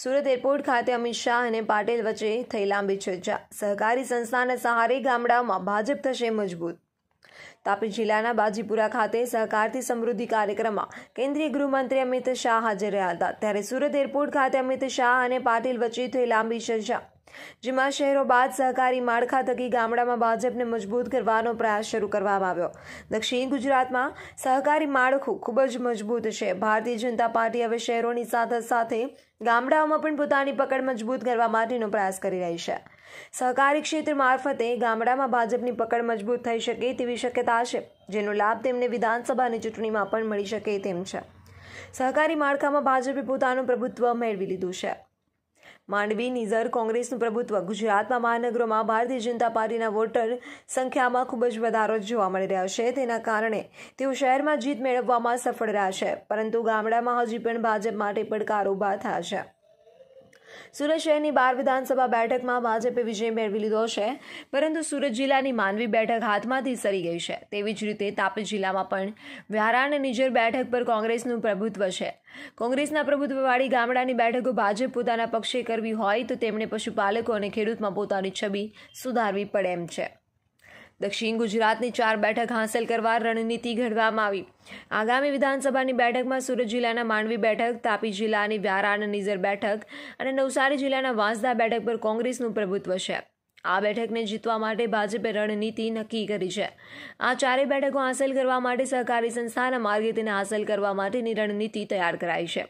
Surat airport ખાતે અમિત શાહ અને પાટેલ વચ્ચે થઈ લાંબી ચર્ચા સહકારી સંસ્થાના સહારે ગામડાઓમાં ભાજપ થશે મજબૂત તાપી જિલ્લાના બાજીપુરા ખાતે સહકારથી સમૃદ્ધિ કાર્યક્રમમાં કેન્દ્રીય ગૃહમંત્રી અમિત શાહ હાજર રહ્યા હતા ત્યારે સુરત એરપોર્ટ ખાતે અમિત શાહ અને પાટીલ વચ્ચે થઈ લાંબી ચર્ચા જેમાં શહેરો બાદ સહકારી માળખા થકી ગામડામાં ભાજપને મજબૂત કરવાનો પ્રયાસ શરૂ કરવામાં આવ્યો દક્ષિણ ગુજરાતમાં સહકારી માળખું ખૂબ જ મજબૂત છે ભારતીય જનતા પાર્ટી હવે શહેરોની સાથે સાથે ગામડાઓમાં પણ પોતાની પકડ મજબૂત કરવા માટેનો પ્રયાસ કરી રહી છે સહકારી ક્ષેત્ર મારફતે ગામડામાં ભાજપની પકડ મજબૂત થઈ શકે તેવી શક્યતા છે જેનો લાભ તેમને વિધાનસભાની ચૂંટણીમાં પણ મળી શકે તેમ છે સહકારી માળખામાં ભાજપે પોતાનું પ્રભુત્વ મેળવી લીધું છે માંડવી નિઝર કોંગ્રેસનું પ્રભુત્વ ગુજરાતમાં મહાનગરોમાં ભારતીય જનતા પાર્ટીના વોટર સંખ્યામાં ખૂબ જ વધારો જોવા મળી રહ્યો છે તેના કારણે તેઓ શહેરમાં જીત મેળવવામાં સફળ રહ્યા છે પરંતુ ગામડામાં હજી પણ ભાજપ માટે પડકાર ઊભા થયા છે સુરત શહેરની બાર વિધાનસભા બેઠકમાં ભાજપે વિજય મેળવી લીધો છે પરંતુ સુરત જિલ્લાની માનવી બેઠક હાથમાંથી સરી ગઈ છે તેવી જ રીતે તાપી જિલ્લામાં પણ વ્યારા અને નિજર બેઠક પર કોંગ્રેસનું પ્રભુત્વ છે કોંગ્રેસના પ્રભુત્વવાળી ગામડાની બેઠકો ભાજપ પોતાના પક્ષે કરવી હોય તો તેમણે પશુપાલકો અને ખેડૂતમાં પોતાની છબી સુધારવી પડે એમ છે દક્ષિણ ગુજરાતની ચાર બેઠક હાંસલ કરવા રણનીતિ ઘડવામાં આવી આગામી વિધાનસભાની બેઠકમાં સુરત જિલ્લાના માંડવી બેઠક તાપી જિલ્લાની વ્યારા અને નિઝર બેઠક અને નવસારી જિલ્લાના વાંસદા બેઠક પર કોંગ્રેસનું પ્રભુત્વ છે આ બેઠકને જીતવા માટે ભાજપે રણનીતિ નક્કી કરી છે આ ચારેય બેઠકો હાંસલ કરવા માટે સહકારી સંસ્થાના માર્ગે તેને હાંસલ કરવા માટેની રણનીતિ તૈયાર કરાઈ છે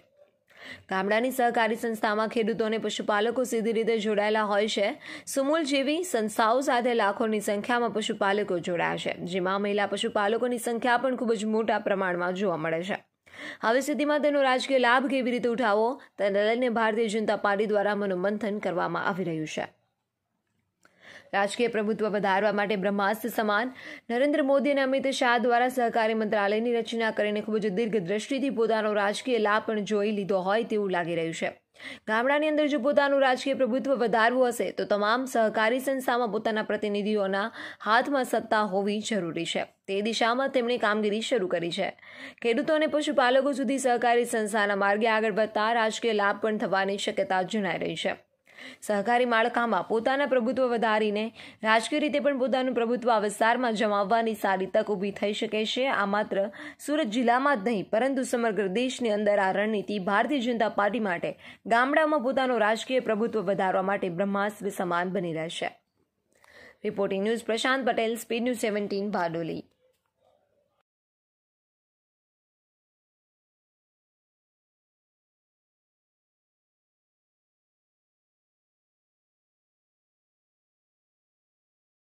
ગામડાની સહકારી સંસ્થામાં ખેડૂતોને પશુપાલકો સીધી રીતે જોડાયેલા હોય છે સુમૂલ જેવી સંસ્થાઓ સાથે લાખોની સંખ્યામાં પશુપાલકો જોડાયા છે જેમાં મહિલા પશુપાલકોની સંખ્યા પણ ખૂબ જ મોટા પ્રમાણમાં જોવા મળે છે હવે સ્થિતિમાં તેનો રાજકીય લાભ કેવી રીતે ઉઠાવવો તેને લઈને ભારતીય જનતા પાર્ટી દ્વારા મનોમંથન કરવામાં આવી રહ્યું છે રાજકીય પ્રભુત્વ વધારવા માટે બ્રહ્માસ્ત્ર સમાન નરેન્દ્ર મોદી અને અમિત શાહ દ્વારા સહકારી મંત્રાલયની રચના કરીને ખૂબ જ દીર્ઘ દ્રષ્ટિથી પોતાનો રાજકીય લાભ પણ જોઈ લીધો હોય તેવું લાગી રહ્યું છે ગામડાની અંદર જો પોતાનું રાજકીય પ્રભુત્વ વધારવું હશે તો તમામ સહકારી સંસ્થામાં પોતાના પ્રતિનિધિઓના હાથમાં સત્તા હોવી જરૂરી છે તે દિશામાં તેમણે કામગીરી શરૂ કરી છે ખેડૂતો અને પશુપાલકો સુધી સહકારી સંસ્થાના માર્ગે આગળ વધતા રાજકીય લાભ પણ થવાની શક્યતા જણાઈ રહી છે સહકારી માળખામાં પોતાના પ્રભુત્વ વધારીને રાજકીય રીતે પણ પોતાનું પ્રભુત્વ આ વિસ્તારમાં જમાવવાની સારી તક ઊભી થઈ શકે છે આ માત્ર સુરત જિલ્લામાં જ નહીં પરંતુ સમગ્ર દેશની અંદર આ રણનીતિ ભારતીય જનતા પાર્ટી માટે ગામડામાં પોતાનું રાજકીય પ્રભુત્વ વધારવા માટે બ્રહ્માસ્ત્ર સમાન બની રહેશે reporting news Prashant Patel speed news seventeen ભાડોલી